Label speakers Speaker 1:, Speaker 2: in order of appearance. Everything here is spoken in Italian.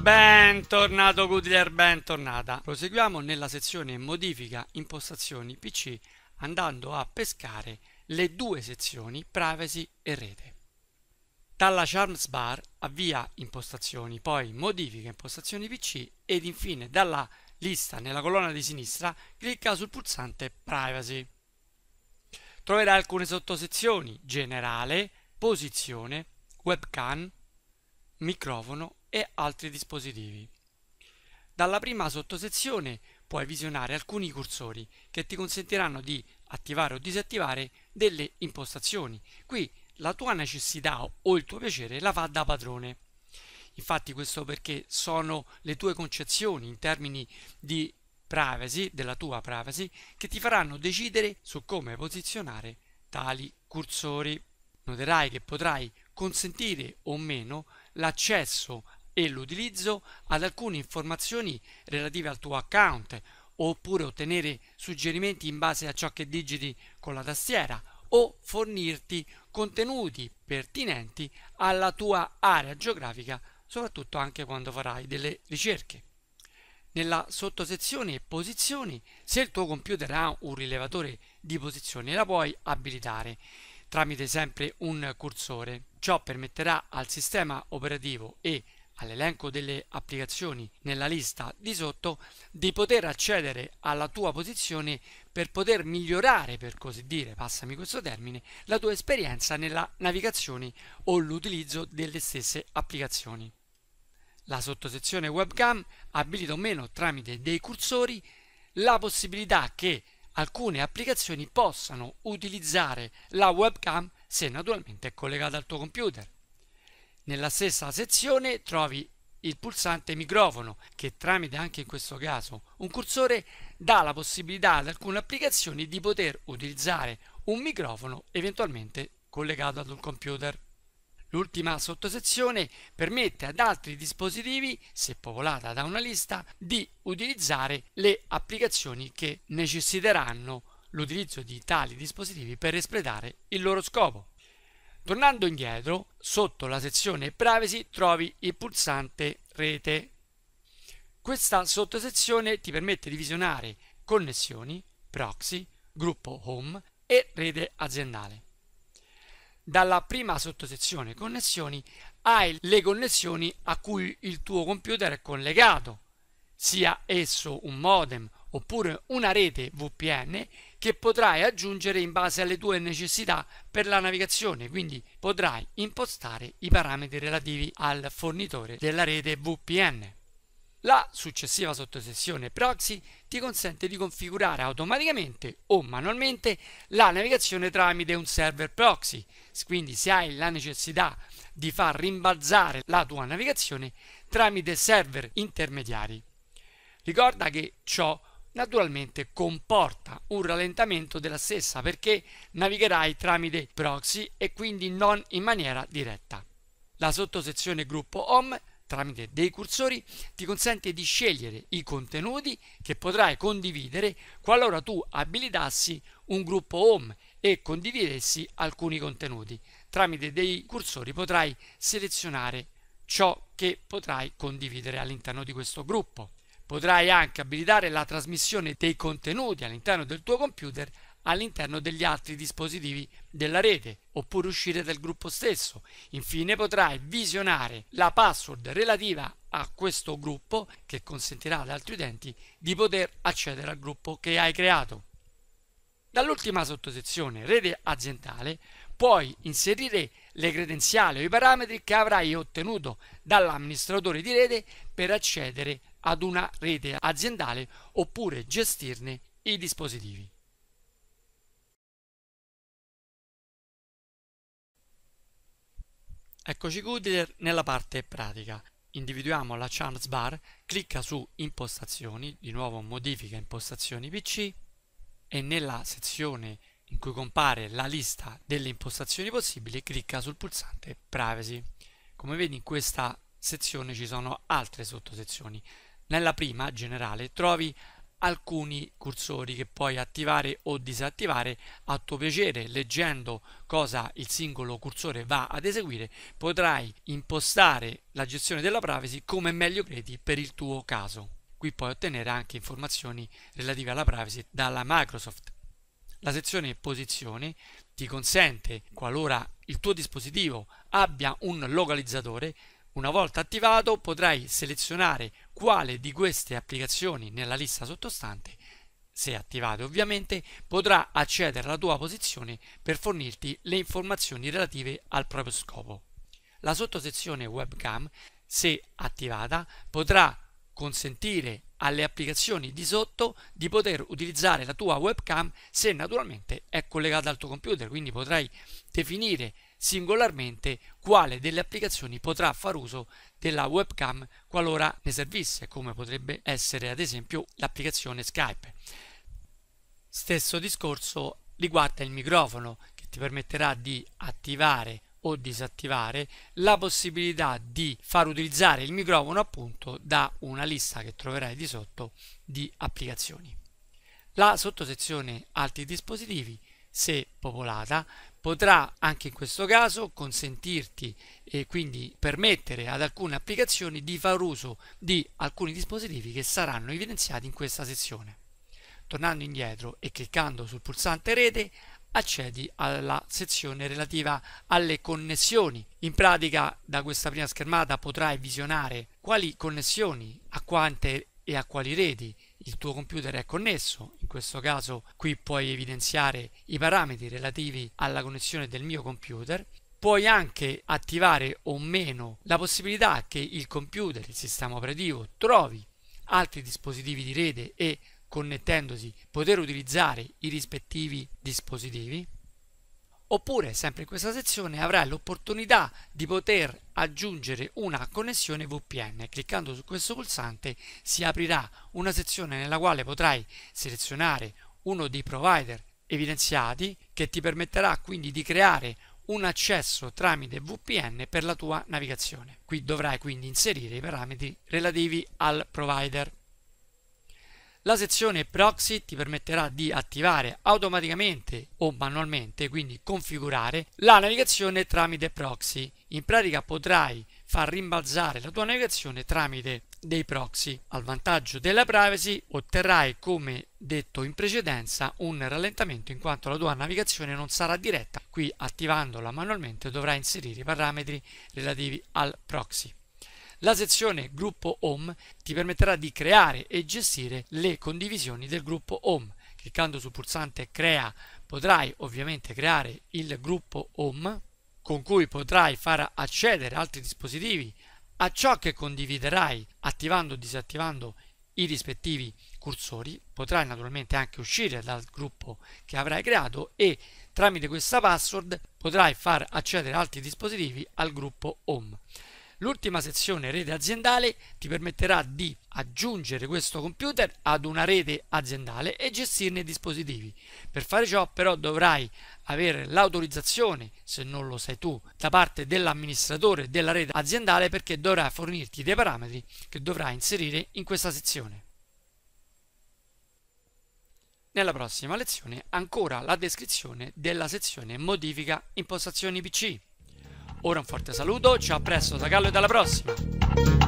Speaker 1: Bentornato Goodyear, bentornata. Proseguiamo nella sezione modifica impostazioni PC andando a pescare le due sezioni privacy e rete. Dalla Charms Bar avvia impostazioni, poi modifica impostazioni PC ed infine dalla lista nella colonna di sinistra clicca sul pulsante privacy. Troverai alcune sottosezioni generale, posizione, webcam, microfono e altri dispositivi. Dalla prima sottosezione puoi visionare alcuni cursori che ti consentiranno di attivare o disattivare delle impostazioni. Qui la tua necessità o il tuo piacere la fa da padrone. Infatti questo perché sono le tue concezioni in termini di privacy, della tua privacy, che ti faranno decidere su come posizionare tali cursori. Noterai che potrai consentire o meno l'accesso e l'utilizzo ad alcune informazioni relative al tuo account oppure ottenere suggerimenti in base a ciò che digiti con la tastiera o fornirti contenuti pertinenti alla tua area geografica, soprattutto anche quando farai delle ricerche. Nella sottosezione Posizioni, se il tuo computer ha un rilevatore di posizione, la puoi abilitare tramite sempre un cursore. Ciò permetterà al sistema operativo e all'elenco delle applicazioni nella lista di sotto di poter accedere alla tua posizione per poter migliorare, per così dire, passami questo termine, la tua esperienza nella navigazione o l'utilizzo delle stesse applicazioni. La sottosezione webcam abilita o meno tramite dei cursori la possibilità che alcune applicazioni possano utilizzare la webcam se naturalmente è collegata al tuo computer. Nella stessa sezione trovi il pulsante microfono che tramite anche in questo caso un cursore dà la possibilità ad alcune applicazioni di poter utilizzare un microfono eventualmente collegato ad un computer. L'ultima sottosezione permette ad altri dispositivi, se popolata da una lista, di utilizzare le applicazioni che necessiteranno l'utilizzo di tali dispositivi per espletare il loro scopo. Tornando indietro, sotto la sezione Privacy trovi il pulsante Rete. Questa sottosezione ti permette di visionare connessioni, proxy, gruppo home e rete aziendale. Dalla prima sottosezione connessioni hai le connessioni a cui il tuo computer è collegato, sia esso un modem oppure una rete VPN che potrai aggiungere in base alle tue necessità per la navigazione, quindi potrai impostare i parametri relativi al fornitore della rete VPN. La successiva sottosessione proxy ti consente di configurare automaticamente o manualmente la navigazione tramite un server proxy, quindi se hai la necessità di far rimbalzare la tua navigazione tramite server intermediari. Ricorda che ciò naturalmente comporta un rallentamento della stessa perché navigherai tramite proxy e quindi non in maniera diretta. La sottosezione gruppo home tramite dei cursori ti consente di scegliere i contenuti che potrai condividere qualora tu abilitassi un gruppo home e condividessi alcuni contenuti. Tramite dei cursori potrai selezionare ciò che potrai condividere all'interno di questo gruppo. Potrai anche abilitare la trasmissione dei contenuti all'interno del tuo computer all'interno degli altri dispositivi della rete oppure uscire dal gruppo stesso. Infine potrai visionare la password relativa a questo gruppo che consentirà ad altri utenti di poter accedere al gruppo che hai creato. Dall'ultima sottosezione rete aziendale puoi inserire le credenziali o i parametri che avrai ottenuto dall'amministratore di rete per accedere ad una rete aziendale oppure gestirne i dispositivi. Eccoci Goodyear nella parte pratica. Individuiamo la chance bar, clicca su impostazioni, di nuovo modifica impostazioni PC e nella sezione in cui compare la lista delle impostazioni possibili clicca sul pulsante privacy. Come vedi in questa sezione ci sono altre sottosezioni. Nella prima generale trovi alcuni cursori che puoi attivare o disattivare a tuo piacere leggendo cosa il singolo cursore va ad eseguire potrai impostare la gestione della privacy come meglio credi per il tuo caso qui puoi ottenere anche informazioni relative alla privacy dalla Microsoft la sezione posizione ti consente qualora il tuo dispositivo abbia un localizzatore una volta attivato potrai selezionare quale di queste applicazioni nella lista sottostante, se attivate ovviamente, potrà accedere alla tua posizione per fornirti le informazioni relative al proprio scopo. La sottosezione webcam, se attivata, potrà consentire alle applicazioni di sotto di poter utilizzare la tua webcam se naturalmente è collegata al tuo computer, quindi potrai definire singolarmente quale delle applicazioni potrà far uso della webcam qualora ne servisse, come potrebbe essere ad esempio l'applicazione Skype. Stesso discorso riguarda il microfono che ti permetterà di attivare o disattivare la possibilità di far utilizzare il microfono appunto da una lista che troverai di sotto di applicazioni. La sottosezione altri dispositivi, se popolata, potrà anche in questo caso consentirti e quindi permettere ad alcune applicazioni di far uso di alcuni dispositivi che saranno evidenziati in questa sezione. Tornando indietro e cliccando sul pulsante rete accedi alla sezione relativa alle connessioni. In pratica da questa prima schermata potrai visionare quali connessioni, a quante e a quali reti il tuo computer è connesso, in questo caso qui puoi evidenziare i parametri relativi alla connessione del mio computer, puoi anche attivare o meno la possibilità che il computer, il sistema operativo, trovi altri dispositivi di rete e connettendosi poter utilizzare i rispettivi dispositivi oppure sempre in questa sezione avrai l'opportunità di poter aggiungere una connessione VPN. Cliccando su questo pulsante si aprirà una sezione nella quale potrai selezionare uno dei provider evidenziati che ti permetterà quindi di creare un accesso tramite VPN per la tua navigazione. Qui dovrai quindi inserire i parametri relativi al provider. La sezione proxy ti permetterà di attivare automaticamente o manualmente, quindi configurare, la navigazione tramite proxy. In pratica potrai far rimbalzare la tua navigazione tramite dei proxy. Al vantaggio della privacy otterrai, come detto in precedenza, un rallentamento in quanto la tua navigazione non sarà diretta. Qui attivandola manualmente dovrai inserire i parametri relativi al proxy. La sezione gruppo home ti permetterà di creare e gestire le condivisioni del gruppo home. Cliccando sul pulsante crea potrai ovviamente creare il gruppo home con cui potrai far accedere altri dispositivi a ciò che condividerai attivando o disattivando i rispettivi cursori, potrai naturalmente anche uscire dal gruppo che avrai creato e tramite questa password potrai far accedere altri dispositivi al gruppo home. L'ultima sezione rete aziendale ti permetterà di aggiungere questo computer ad una rete aziendale e gestirne i dispositivi. Per fare ciò però dovrai avere l'autorizzazione, se non lo sai tu, da parte dell'amministratore della rete aziendale perché dovrà fornirti dei parametri che dovrai inserire in questa sezione. Nella prossima lezione ancora la descrizione della sezione modifica impostazioni PC. Ora un forte saluto, ci a presto da Gallo e alla prossima!